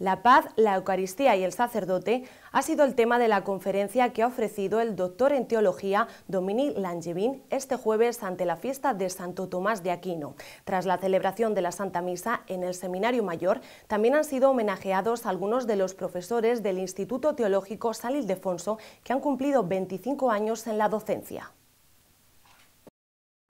La paz, la Eucaristía y el sacerdote ha sido el tema de la conferencia que ha ofrecido el doctor en teología Dominique Langevin este jueves ante la fiesta de Santo Tomás de Aquino. Tras la celebración de la Santa Misa en el Seminario Mayor, también han sido homenajeados algunos de los profesores del Instituto Teológico San Ildefonso que han cumplido 25 años en la docencia.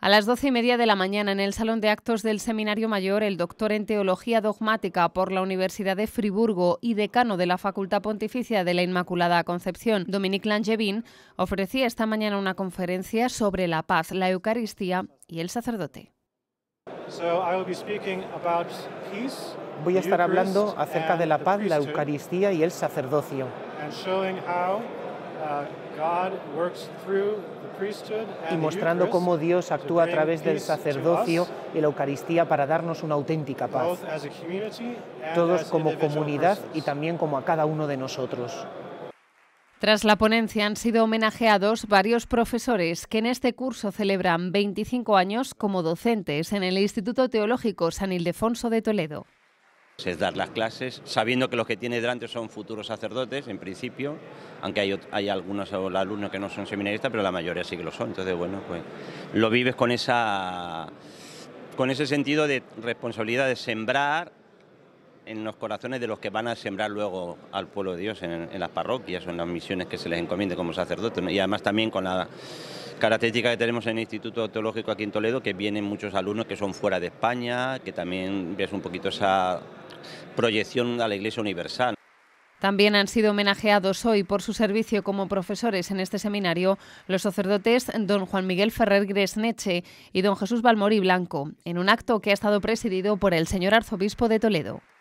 A las doce y media de la mañana, en el Salón de Actos del Seminario Mayor, el doctor en Teología Dogmática por la Universidad de Friburgo y decano de la Facultad Pontificia de la Inmaculada Concepción, Dominique Langevin, ofrecía esta mañana una conferencia sobre la paz, la Eucaristía y el sacerdote. Voy a estar hablando acerca de la paz, la Eucaristía y el sacerdocio Uh, y mostrando cómo Dios actúa a través del sacerdocio y la Eucaristía para darnos una auténtica paz, todos como comunidad y también como a cada uno de nosotros. Tras la ponencia han sido homenajeados varios profesores que en este curso celebran 25 años como docentes en el Instituto Teológico San Ildefonso de Toledo. Es dar las clases, sabiendo que los que tiene delante son futuros sacerdotes, en principio, aunque hay, hay algunos alumnos que no son seminaristas, pero la mayoría sí que lo son. Entonces, bueno, pues lo vives con, esa, con ese sentido de responsabilidad de sembrar en los corazones de los que van a sembrar luego al pueblo de Dios en, las parroquias o en las misiones que se les encomiende como sacerdotes. Y además también con la característica que tenemos en el Instituto Teológico aquí en Toledo, que vienen muchos alumnos que son fuera de España, que también ves un poquito esa proyección a la Iglesia Universal. También han sido homenajeados hoy por su servicio como profesores en este seminario los sacerdotes don Juan Miguel Ferrer Gresneche y don Jesús Balmorí Blanco, en un acto que ha estado presidido por el señor arzobispo de Toledo.